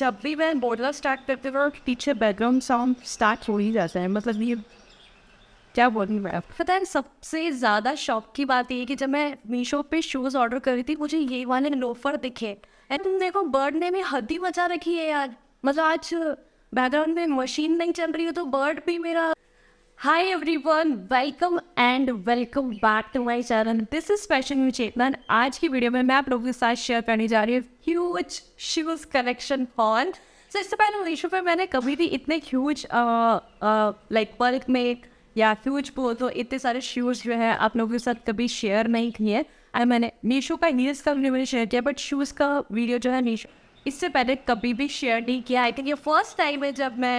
जब भी मैं बोलना स्टार्ट करते हुए पीछे बैकग्राउंड साउंड स्टार्ट हो ही जाता है मतलब ये क्या बोलूँ मैं पता है सबसे ज़्यादा शौक की बात ये कि जब मैं मीशो पे शूज़ ऑर्डर करी थी मुझे ये वाले लोफर दिखे एंड तुम देखो बर्ड ने भी हद ही मचा रखी है यार मतलब आज बैकग्राउंड में मशीन नहीं चल रही हो तो बर्ड भी मेरा Hi everyone, welcome and welcome back to my channel. This is Fashion with Chetan. आज की वीडियो में मैं आप लोगों के साथ शेयर करने जा रही हूँ huge shoes collection haul so इससे पहले मीशो पे मैंने कभी भी इतने ह्यूज लाइक वर्क में या ह्यूज बोल तो इतने सारे शूज़ जो है आप लोगों के साथ कभी शेयर नहीं किए एंड मैंने मीशो का हील्स का मैंने शेयर किया बट शूज़ का वीडियो जो है मीशो इससे पहले कभी भी शेयर नहीं किया आई थिंक ये फर्स्ट टाइम है जब मैं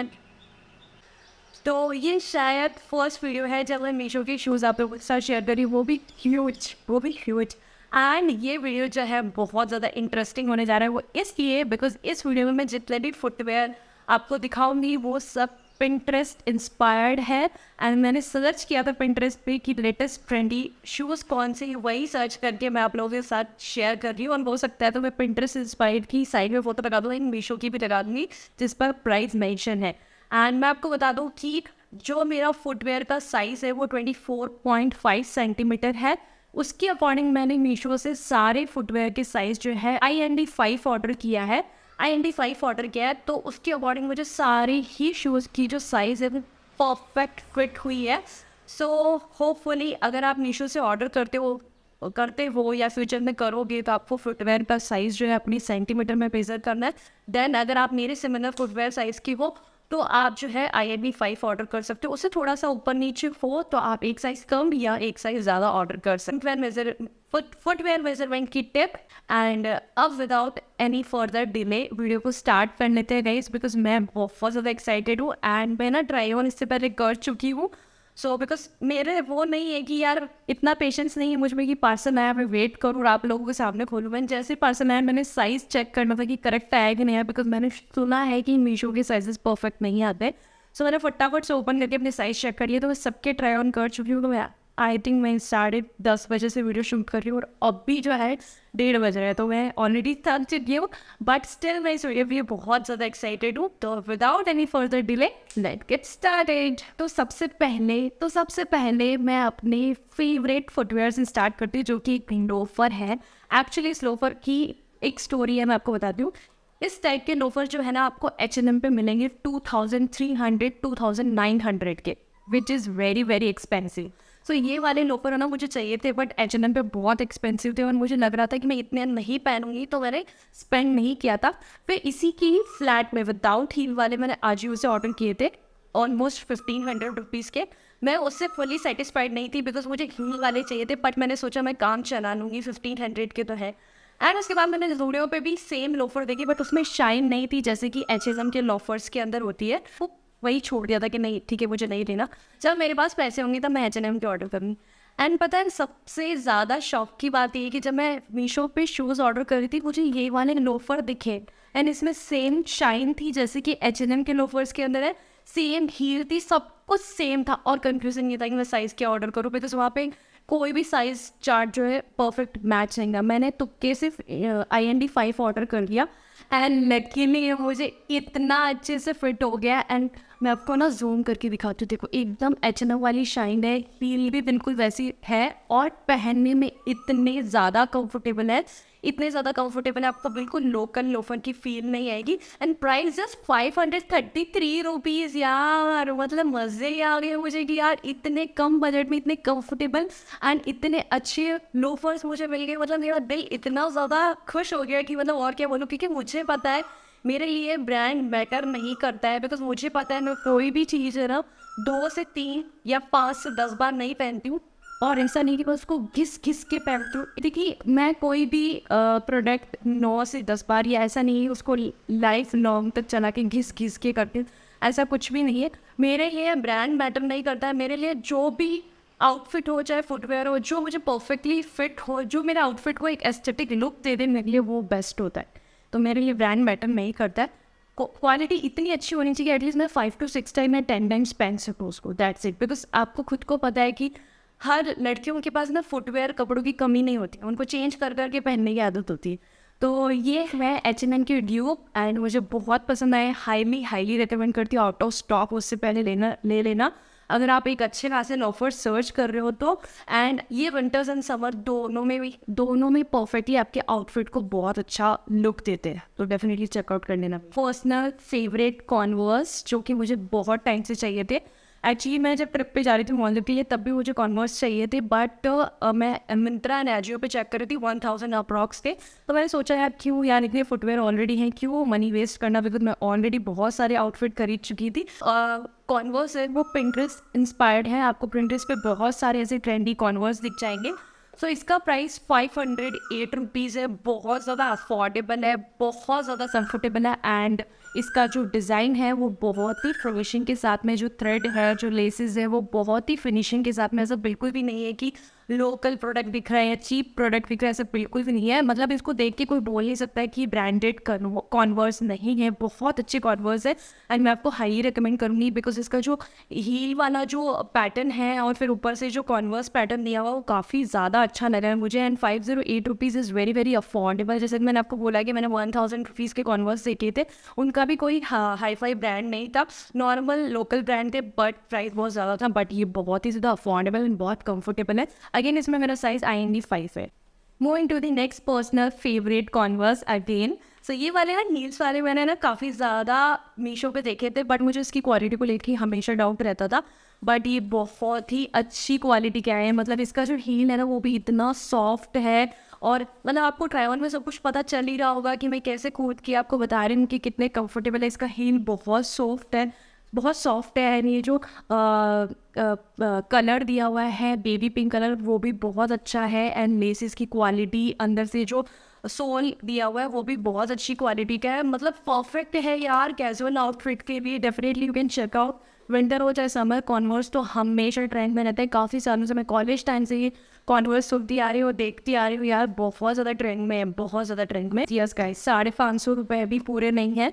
तो ये शायद फर्स्ट वीडियो है जब मैं मीशो के शूज़ आप लोगों के साथ शेयर करी वो भी ह्यूज वो भी ह्यूज एंड ये वीडियो जो है बहुत ज़्यादा इंटरेस्टिंग होने जा रहा है वो इसलिए बिकॉज इस वीडियो में मैं जितने भी फुटवेयर आपको दिखाऊंगी वो सब पिंटरेस्ट इंस्पायर्ड है एंड मैंने सर्च किया था पिंटरेस्ट पे कि लेटेस्ट ट्रेंडी शूज़ कौन से वही सर्च करके मैं आप लोगों के साथ शेयर कर रही हूँ और हो सकता है तो मैं पिंटरेस्ट इंस्पायर्ड की साइड में फ़ोटो लगा दूँगी मीशो की भी लगा दूँगी जिस पर प्राइस मेंशन है एंड मैं आपको बता दूँ कि जो मेरा फुटवेयर का साइज़ है वो twenty four point five centimetre है उसके अकॉर्डिंग मैंने मीशो से सारे फुटवेयर के साइज़ जो है I N D five order किया है I N D five order किया है तो उसके अकॉर्डिंग मुझे सारे ही शूज़ की जो साइज़ है वो परफेक्ट फिट हुई है सो so, होपफुली अगर आप मीशो से ऑर्डर करते हो करते हो या फ्यूचर में करोगे तो आपको फुटवेयर का साइज़ जो है अपनी सेंटीमीटर में मेज़र करना है देन अगर आप मेरे सिमिलर फुटवेयर साइज़ की हो तो आप जो है I M B five order कर सकते हो उससे थोड़ा सा ऊपर नीचे हो तो आप एक साइज कम या एक साइज ज़्यादा ऑर्डर कर सकते फुटवेयर मेजर फुटवेयर मेजरमेंट की टिप एंड uh, अब without any further delay video को स्टार्ट कर लेते हैं गाइज बिकॉज मैं बहुत ज़्यादा एक्साइटेड हूँ एंड मैं ना ट्राई ऑन इससे पहले कर चुकी हूँ सो so, बिकॉज मेरे वो नहीं है कि यार इतना पेशेंस नहीं है मुझ में कि पार्सल आया मैं वेट करूँ और आप लोगों के सामने खोलूँ मैंने जैसे पार्सल आया मैंने साइज़ चेक करना था कि करेक्ट आया कि नहीं आया बिकॉज मैंने सुना है कि मीशो के साइजेस परफेक्ट नहीं आते सो so, मैंने फटाफट से ओपन करके अपने साइज़ चेक करिए तो मैं सबके ट्राई ऑन कर चुकी हूँ तो मैं आई थिंक मैं स्टार्टेड दस बजे से वीडियो शूट कर रही हूँ और अब भी जो है डेढ़ बज रहा है तो मैं ऑलरेडी थक चुकी हूँ बट स्टिल मैं इस वीडियो भी बहुत ज़्यादा एक्साइटेड हूँ तो without any further delay let get started तो सबसे पहले तो सबसे पहले मैं अपने फेवरेट फुटवेयर से स्टार्ट करती हूँ जो कि एक लोफर है एक्चुअली इस लोफर की एक स्टोरी है मैं आपको बता दूँ इस टाइप के लोफर जो है ना आपको एच एन एम पे मिलेंगे two thousand three hundred two thousand nine hundred के which is very very expensive so ये वाले लोफर ना मुझे चाहिए थे बट एच एन एम पे बहुत एक्सपेंसिव थे और मुझे लग रहा था कि मैं इतने नहीं पहनूंगी तो मैंने स्पेंड नहीं किया था फिर इसी की फ्लैट में विदाउट हील वाले मैंने आज ही उसे ऑर्डर किए थे ऑलमोस्ट फिफ्टीन हंड्रेड रुपीज़ के मैं उससे फुली सेटिस्फाइड नहीं थी बिकॉज मुझे हील वाले चाहिए थे बट मैंने सोचा मैं काम चला लूँगी फिफ्टीन हंड्रेड के तो है एंड उसके बाद मैंने जूडियो पे भी सेम लोफर देखी बट उसमें शाइन नहीं थी जैसे कि एच एस एम के लोफर्स के अंदर होती है वो वही छोड़ दिया था कि नहीं ठीक है मुझे नहीं लेना जब मेरे पास पैसे होंगे तब मैं एच एन एम के ऑर्डर करूँगी एंड पता है सबसे ज़्यादा शौक की बात ये कि जब मैं मीशो पे शूज़ ऑर्डर कर रही थी मुझे ये वाले लोफर दिखे एंड इसमें सेम शाइन थी जैसे कि एच एन एम के लोफर्स के अंदर है सेम हील थी सब कुछ सेम था और कन्फ्यूजन ये था कि मैं साइज़ क्या ऑर्डर करूँ बिकॉज वहाँ पे कोई भी साइज़ चार्ट जो है परफेक्ट मैच नहीं था मैंने तुक्के सिर्फ I N D five order कर लिया एंड लड़के ये मुझे इतना अच्छे से फिट हो गया एंड मैं आपको ना जूम करके दिखाती हूँ देखो एकदम एच H&M वाली शाइन है हील भी बिल्कुल वैसी है और पहनने में इतने ज़्यादा कंफर्टेबल है इतने ज़्यादा कंफर्टेबल है आपको बिल्कुल लोकल लोफर की फील नहीं आएगी and price just five hundred thirty three rupees यार मतलब मज़े ही आ गए मुझे कि यार इतने कम बजट में इतने कंफर्टेबल एंड इतने अच्छे लोफर्स मुझे मिल गए मतलब मेरा दिल इतना ज़्यादा खुश हो गया कि मतलब और क्या बोलूँ क्योंकि मुझे पता है मेरे लिए ब्रांड मैटर नहीं करता है बिकॉज मुझे पता है मैं कोई भी चीज़ है ना दो से तीन या पाँच से दस बार नहीं पहनती हूँ और ऐसा नहीं कि मैं उसको घिस घिस के पहनती देखिए मैं कोई भी प्रोडक्ट नौ से दस बार या ऐसा नहीं उसको लाइफ लॉन्ग तक चला के घिस घिस के करती ऐसा कुछ भी नहीं है मेरे लिए ब्रांड मैटर नहीं करता है मेरे लिए जो भी आउटफिट हो चाहे फुटवेयर हो जो मुझे परफेक्टली फिट हो जो मेरे आउटफिट को एक एस्थेटिक लुक दे दे मेरे लिए वो बेस्ट होता है तो मेरे लिए ब्रांड मैटर नहीं करता है क्वालिटी इतनी अच्छी होनी चाहिए एटलीस्ट मैं फाइव टू सिक्स टाइम या टेन टाइम्स पहन सकूँ उसको दैट्स इट बिकॉज आपको खुद को पता है कि हर लड़कियों के पास ना फुटवेयर कपड़ों की कमी नहीं होती उनको चेंज कर करके पहनने की आदत होती है तो ये है एच एन एन की ड्यूब एंड मुझे बहुत पसंद आए हाईली हाईली रिकमेंड करती हूँ आउट ऑफ स्टॉक उससे पहले लेना ले लेना अगर आप एक अच्छे खासे लॉफर सर्च कर रहे हो तो एंड ये विंटर्स एंड समर दोनों में भी दोनों में परफेक्टली आपके आउटफिट को बहुत अच्छा लुक देते हैं तो डेफिनेटली चेकआउट कर लेना पर्सनल फेवरेट कॉन्वर्स जो कि मुझे बहुत टाइम से चाहिए थे एक्चुअली मैं जब ट्रिप पे जा रही थी मॉलिप के लिए तब भी मुझे कॉन्वर्स चाहिए थे बट uh, मैं मिंत्रा एंड एजियो पे चेक कर रही थी वन थाउजेंड अप्रॉक्स के तो मैंने सोचा यार क्यों यार इतने फुटवेयर ऑलरेडी हैं क्यों मनी वेस्ट करना बिकॉज मैं ऑलरेडी बहुत सारे आउटफिट खरीद चुकी थी कॉन्वर्स uh, है वो प्रिंट्रेस इंस्पायर्ड है आपको प्रिंट्रेस पे बहुत सारे ऐसे ट्रेंडी कॉन्वर्स दिख जाएंगे सो so, इसका price five hundred eight rupees है बहुत ज़्यादा अफोर्डेबल है बहुत ज़्यादा कम्फर्टेबल है एंड इसका जो डिज़ाइन है वो बहुत ही फिनिशिंग के साथ में जो थ्रेड है जो लेसेस है वो बहुत ही फिनिशिंग के साथ में ऐसा बिल्कुल भी नहीं है कि लोकल प्रोडक्ट दिख रहे हैं चीप प्रोडक्ट दिख रहे हैं ऐसा बिल्कुल भी नहीं है मतलब इसको देख के कोई बोल नहीं सकता है कि ब्रांडेड कॉन्वर्स नहीं है बहुत अच्छे कॉन्वर्स है एंड मैं आपको हाईली रिकमेंड करूँगी बिकॉज इसका जो हील वाला जो पैटर्न है और फिर ऊपर से जो कॉन्वर्स पैटर्न दिया हुआ वो काफ़ी ज़्यादा अच्छा लग है मुझे and five zero eight rupees is very very affordable जैसे मैंने आपको बोला कि मैंने वन थाउजेंड रुपीज़ के कॉन्वर्स देखे थे उनका भी कोई हाई फाई ब्रांड नहीं था नॉर्मल लोकल ब्रांड थे बट प्राइस बहुत ज़्यादा था बट ये बहुत ही ज़्यादा अफोर्डेबल एंड बहुत कम्फर्टेबल है अगेन इसमें मेरा size I N D five है moving to the next personal favourite Converse again so ये वाले ना नील्स वाले मैंने ना काफ़ी ज़्यादा मीशो पे देखे थे बट मुझे इसकी क्वालिटी को लेकर हमेशा डाउट रहता था बट ये बहुत ही अच्छी क्वालिटी के आए हैं मतलब इसका जो हील है ना वो भी इतना सॉफ्ट है और मतलब आपको ट्राई में सब कुछ पता चल ही रहा होगा कि मैं कैसे कूद के आपको बता रही हूँ कि कितने कंफर्टेबल है इसका हील बहुत सॉफ्ट है बहुत सॉफ्ट है एंड ये जो कलर दिया हुआ है बेबी पिंक कलर वो भी बहुत अच्छा है एंड लेसिस की क्वालिटी अंदर से जो सोल दिया हुआ है वो भी बहुत अच्छी क्वालिटी का है मतलब परफेक्ट है यार कैजुअल आउटफिट के लिए definitely you can check out winter हो चाहे समर कॉन्वर्स तो हमेशा ट्रेंड में रहते हैं काफ़ी सालों से मैं कॉलेज टाइम से ही कॉन्वर्स सुनती आ रही हूँ देखती आ रही हूँ यार बहुत ज़्यादा ट्रेंड में है बहुत ज़्यादा ट्रेंड में यस गाइस साढ़े पाँच सौ रुपये भी पूरे नहीं है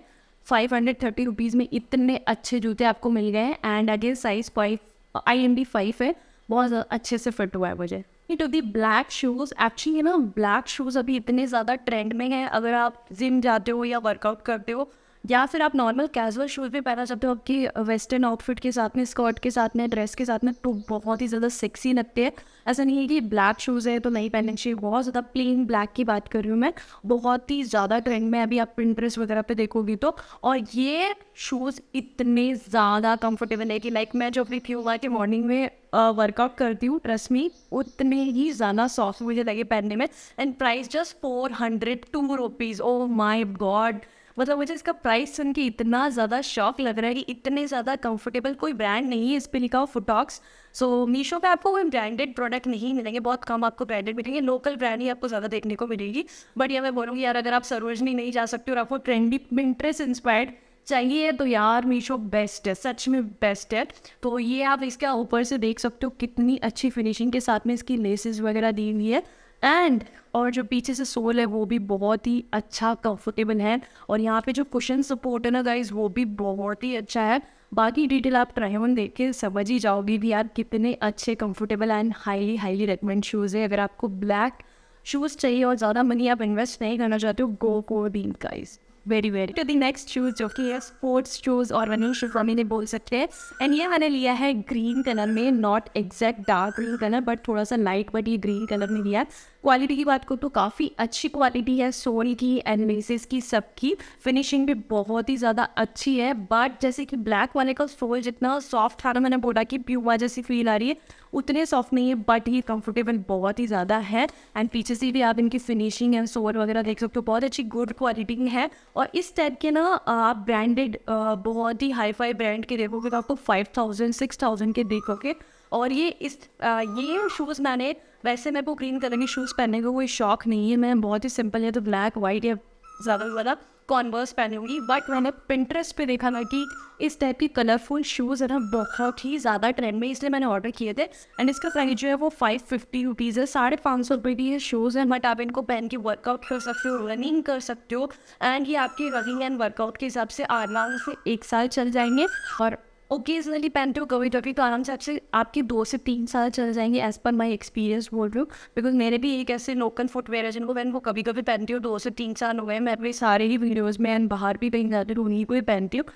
फाइव हंड्रेड थर्टी रुपीज़ में इतने अच्छे जूते आपको मिल गए हैं and again size five I M D five है बहुत अच्छे से फिट हुआ है मुझे to the black shoes actually ना ब्लैक शूज़ अभी इतने ज़्यादा ट्रेंड में हैं अगर आप जिम जाते हो या वर्कआउट करते हो या फिर आप नॉर्मल कैजुअल शूज़ भी पहना सकते हो आपकी वेस्टर्न आउटफिट के साथ में स्कर्ट के साथ में ड्रेस के साथ में तो बहुत ही ज़्यादा सेक्सी लगते हैं ऐसा नहीं है कि ब्लैक शूज़ है तो नहीं पहनने चाहिए बहुत ज़्यादा प्लेन ब्लैक की बात कर रही हूँ मैं बहुत ही ज़्यादा ट्रेंड में अभी आप प्रिंट्रेस वगैरह पे देखोगी तो और ये शूज़ इतने ज़्यादा कंफर्टेबल है कि लाइक मैं जो अपनी फ्यू के मॉर्निंग में वर्कआउट करती हूँ ट्रस्ट मी उतने ही ज़्यादा सॉफ्ट मुझे लगे पहनने में and price just four hundred two rupees oh my god मतलब मुझे इसका प्राइस सुन के इतना ज़्यादा शौक लग रहा है कि इतने ज़्यादा कंफर्टेबल कोई ब्रांड नहीं है इस पर लिखा हो फुटॉक्स सो मीशो पे आपको कोई ब्रांडेड प्रोडक्ट नहीं मिलेंगे बहुत कम आपको ब्रांडेड मिलेंगे लोकल ब्रांड ही आपको ज़्यादा देखने को मिलेगी बट यह मैं बोलूँगी यार अगर आप सरोजनी नहीं जा सकते और आपको ट्रेंडी इंटरेस्ट इंस्पायर्ड चाहिए तो यार मीशो बेस्ट है सच में बेस्ट है तो ये आप इसके ऊपर से देख सकते हो कितनी अच्छी फिनिशिंग के साथ में इसकी लेसेस वगैरह दी हुई है एंड और जो पीछे से सोल है वो भी बहुत ही अच्छा कंफर्टेबल है और यहाँ पे जो कुशन सपोर्ट है ना गाइज वो भी बहुत ही अच्छा है बाकी डिटेल आप ट्राइवन देख के समझ ही जाओगी भी यार कितने अच्छे comfortable and highly highly recommend shoes है अगर आपको ब्लैक शूज़ चाहिए और ज़्यादा मनी आप इन्वेस्ट नहीं करना चाहते हो गो को बीन guys very very to the next shoes जो कि है स्पोर्ट्स शूज और रनिंग शूज हम इन्हें बोल सकते हैं एंड ये मैंने लिया है ग्रीन कलर में not exact dark green colour but थोड़ा सा लाइट बट ये ग्रीन कलर में लिया क्वालिटी की बात करूँ तो काफ़ी अच्छी क्वालिटी है सोल की एंड लेसेस की सबकी फिनिशिंग भी बहुत ही ज़्यादा अच्छी है बट जैसे कि ब्लैक वाले का सोल जितना सॉफ्ट था ना मैंने बोला कि प्यूमा जैसी फील आ रही है उतने सॉफ्ट नहीं है बट ये कंफर्टेबल बहुत ही ज़्यादा है एंड पीछे से भी आप इनकी फिनिशिंग एंड सोवर वगैरह देख सकते हो बहुत अच्छी गुड क्वालिटी है और इस टाइप के ना आप ब्रांडेड बहुत ही हाई फाई ब्रांड के देखोगे तो आपको फाइव थाउजेंड सिक्स थाउजेंड के देखोगे और ये इस आ, ये शूज़ मैंने वैसे मेरे को ग्रीन कलर के शूज़ पहनने का कोई शौक नहीं है मैं बहुत ही सिंपल या तो ब्लैक वाइट या ज़्यादा से ज़्यादा कॉन्वर्स पहने होंगी बट मैंने पिंट्रेस्ट पे देखा था कि इस टाइप के कलरफुल शूज़ है ना बहुत ही ज़्यादा ट्रेंड में इसलिए मैंने ऑर्डर किए थे एंड इसका प्राइस जो है वो फाइव फिफ्टी रुपीज़ है साढ़े पाँच सौ रुपये की ये शूज़ हैं बट आप इनको पहन के वर्कआउट कर सकते हो रनिंग कर सकते हो एंड ये आपकी रनिंग एंड वर्कआउट के हिसाब से आराम से एक साल चल जाएंगे और ओकेजनली पहनते हो कभी कभी तो आराम से आपसे आपके दो से तीन साल चल जाएंगे एज़ पर माई एक्सपीरियंस बोल रही हूँ बिकॉज मेरे भी एक ऐसे लोकल फुटवेयर है जिनको मैंने वो कभी कभी पहनती हूँ दो से तीन साल हो गए मैं अपने सारे ही वीडियोज़ में एंड बाहर भी कहीं जाती हूँ उन्हीं को ही पहनती हूँ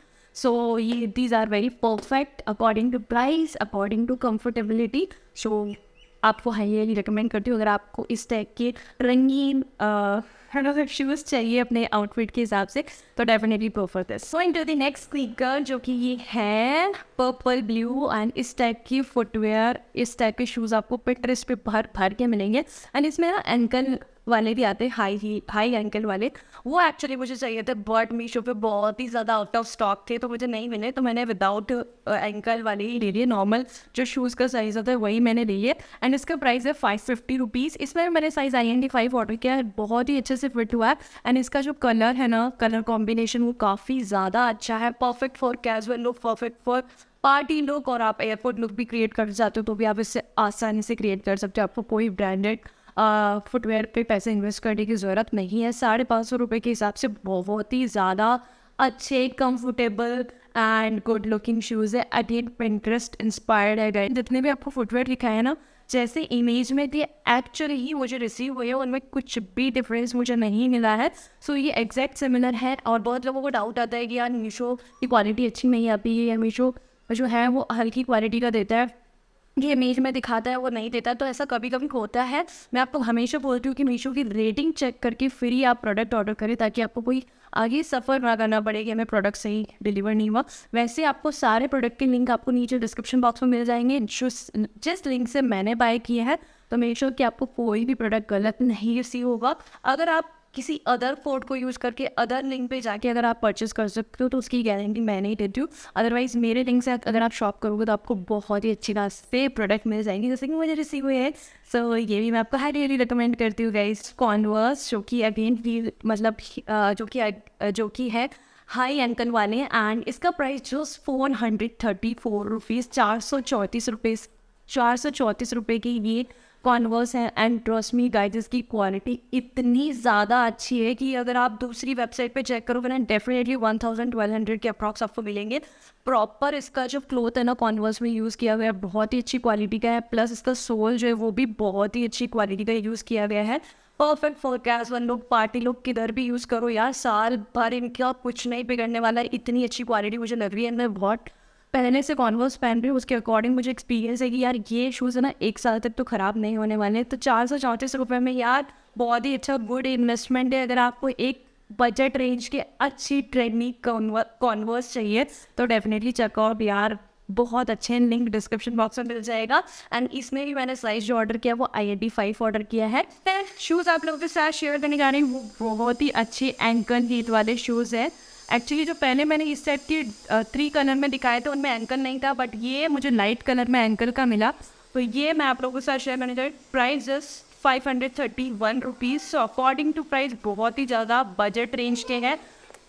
सो ये these are very perfect according to price according to comfortability so आपको हाईली रिकमेंड करती हूँ अगर आपको इस टाइप के रंगीन uh, हर अगर शूज़ चाहिए अपने आउटफिट के हिसाब से तो definitely go this going to the next sneaker जो कि ये है पर्पल ब्लू एंड इस टाइप की फुटवेयर इस टाइप के शूज़ आपको पिंटरेस्ट पे भर भर के मिलेंगे एंड इसमें ना एंकल वाले भी आते हैं हाई ही हाई एंकल वाले वो एक्चुअली मुझे चाहिए थे बट मीशो पे बहुत ही ज़्यादा आउट ऑफ स्टॉक थे तो मुझे नहीं मिले तो मैंने विदाउट एंकल uh, वाले ही ले लिए नॉर्मल जो शूज़ का साइज़ होता है वही मैंने ले लिए एंड इसका प्राइस है फाइव फिफ्टी रुपीज़ इसमें मैंने size I N five order किया है बहुत ही अच्छे से फिट हुआ है एंड इसका जो कलर है ना कलर कॉम्बिनेशन वो काफ़ी ज़्यादा अच्छा है perfect for casual look perfect for party look और आप एयरपोर्ट लुक भी क्रिएट कर जाते हो तो भी आप इससे आसानी से क्रिएट कर सकते हो आपको कोई ब्रांडेड फुटवेयर पे पैसे इन्वेस्ट करने की ज़रूरत नहीं है साढ़े पाँच सौ रुपये के हिसाब से बहुत ही ज़्यादा अच्छे comfortable and good looking shoes है अगेन इंटरेस्ट इंस्पायर्ड है गए जितने भी आपको फुटवेयर दिखाए हैं ना जैसे इमेज में थे एक्चुअली ही मुझे रिसीव हुए उनमें कुछ भी डिफरेंस मुझे नहीं मिला है सो so, ये एग्जैक्ट सिमिलर है और बहुत लोगों को डाउट आता है कि यार मीशो की क्वालिटी अच्छी नहीं आती है या मीशो जो है वो हल्की क्वालिटी का देता है ये इमेज में दिखाता है वो नहीं देता तो ऐसा कभी कभी होता है मैं आपको हमेशा बोलती हूँ कि मीशो की रेटिंग चेक करके फिर ही आप प्रोडक्ट ऑर्डर करें ताकि आपको कोई आगे सफ़र ना करना पड़े कि हमें प्रोडक्ट सही डिलीवर नहीं हुआ वैसे आपको सारे प्रोडक्ट के लिंक आपको नीचे डिस्क्रिप्शन बॉक्स में मिल जाएंगे जिस जिस लिंक से मैंने बाय किया है तो मेक श्योर कि आपको कोई भी प्रोडक्ट गलत नहीं रिसीव होगा अगर आप किसी अदर कोड को यूज़ करके अदर लिंक पे जाके अगर आप परचेज़ कर सकते हो तो उसकी गारंटी मैं नहीं देती हूँ अदरवाइज़ मेरे लिंक से अगर आप शॉप करोगे तो आपको बहुत ही अच्छी तरह से प्रोडक्ट मिल जाएंगे जैसे कि मुझे रिसीव हुए हैं सो so, ये भी मैं आपको हाई रियली रिकमेंड करती हूँ गाइज कॉन्वर्स जो कि अगेन मतलब जो कि जो कि है हाई एंकन वाले एंड इसका प्राइस जो four hundred thirty four rupees चार सौ चौंतीस रुपये चार सौ चौंतीस रुपये की ये कॉन्वर्स है एंड ट्रस्ट मी गाइजेस की क्वालिटी इतनी ज़्यादा अच्छी है कि अगर आप दूसरी वेबसाइट पे चेक करोगे ना definitely one thousand twelve hundred के अप्रॉक्स आपको मिलेंगे प्रॉपर इसका जो क्लोथ है ना कॉन्वर्स में यूज़ किया गया है बहुत ही अच्छी क्वालिटी का है प्लस इसका सोल जो है वो भी बहुत ही अच्छी क्वालिटी का यूज़ किया गया है perfect for casual look party look किधर भी यूज़ करो यार साल भर इनका कुछ नहीं बिगड़ने वाला है इतनी अच्छी क्वालिटी मुझे लग रही है मैं बहुत पहले से कॉन्वर्स पहन रही हूँ उसके अकॉर्डिंग मुझे एक्सपीरियंस है कि यार ये शूज़ है ना एक साल तक तो ख़राब नहीं होने वाले तो चार सौ चौंतीस रुपये में यार बहुत ही अच्छा गुड इन्वेस्टमेंट है अगर आपको एक बजट रेंज के अच्छी ट्रेंडी कॉन्वर्स चाहिए तो डेफिनेटली चेकआउट यार बहुत अच्छे लिंक डिस्क्रिप्शन बॉक्स में मिल जाएगा एंड इसमें भी मैंने साइज जो ऑर्डर किया वो I N D five order किया है शूज़ आप लोगों के साथ शेयर करने जा रही हूँ वो बहुत ही अच्छे एंकल हीट वाले शूज़ हैं एक्चुअली जो पहले मैंने इस टाइप की थ्री कलर में दिखाए थे उनमें एंकल नहीं था बट ये मुझे लाइट कलर में एंकल का मिला तो ये मैं आप लोगों के साथ शेयर करने चाहिए price just five hundred thirty one rupees so according to price बहुत ही ज़्यादा बजट रेंज के हैं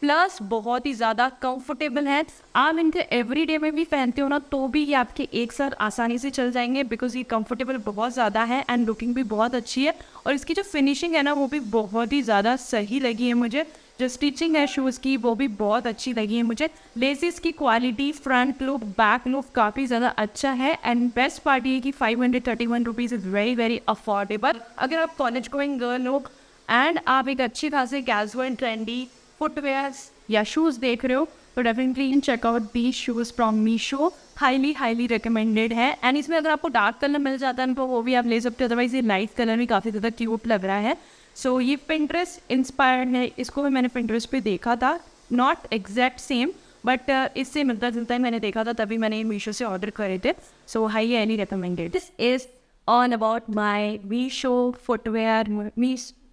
प्लस बहुत ही ज़्यादा कंफर्टेबल है आप इनके एवरी डे में भी पहनते हो ना तो भी ये आपके एक साथ आसानी से चल जाएंगे बिकॉज ये कंफर्टेबल बहुत ज़्यादा है एंड लुकिंग भी बहुत अच्छी है और इसकी जो फिनिशिंग है ना वो भी बहुत ही ज़्यादा सही लगी है मुझे जो स्टिचिंग है शूज़ की वो भी बहुत अच्छी लगी है मुझे लेसिस की quality front look back look काफ़ी ज़्यादा अच्छा है एंड बेस्ट पार्ट ये कि five hundred thirty one rupees is very very affordable अगर आप कॉलेज गोइंग गर्ल हो एंड आप एक अच्छी खासी कैजुअल ट्रेंडी फुटवेयर्स या शूज़ देख रहे हो तो डेफिनेटली इन check out the shoes from Meesho highly highly recommended है एंड इसमें अगर आपको डार्क कलर मिल जाता है तो वो भी आप ले सकते हो अदरवाइज ये लाइट कलर भी काफ़ी ज़्यादा क्यूट लग रहा है सो so, ये पिंट्रेस इंस्पायर्ड है इसको भी मैंने पिंट्रेस पे देखा था नॉट एग्जैक्ट सेम बट इससे मिलता जुलता ही मैंने देखा था तभी मैंने मीशो से ऑर्डर करे थे so highly recommended this is all about my Meesho footwear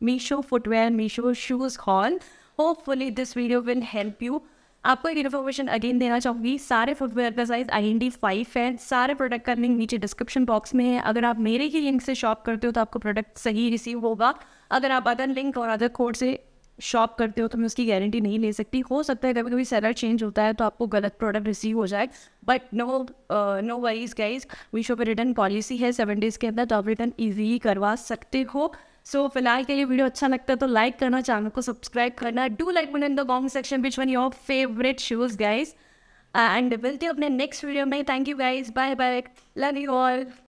Meesho footwear Meesho shoes haul hopefully this video will help you आपको एक इन्फॉर्मेशन अगेन देना चाहूँगी सारे फुटवेयर का size I N D five है सारे प्रोडक्ट का link नीचे डिस्क्रिप्शन बॉक्स में है अगर आप मेरे ही लिंक से शॉप करते हो तो आपको प्रोडक्ट सही रिसीव होगा अगर आप अदर लिंक और अदर कोड से शॉप करते हो तो मैं उसकी गारंटी नहीं ले सकती हो सकता है कभी कभी सेलर चेंज होता है तो आपको गलत प्रोडक्ट रिसीव हो जाए but no no worries guys Meesho पर रिटर्न पॉलिसी है सेवन डेज़ के अंदर तो आप रिटर्न ईजीली करवा सकते हो सो so, फिलहाल के लिए वीडियो अच्छा लगता है तो लाइक करना चैनल को सब्सक्राइब करना do like man in the comment section which one your favourite shoes guys and मिलते अपने नेक्स्ट वीडियो में thank you guys bye bye love you all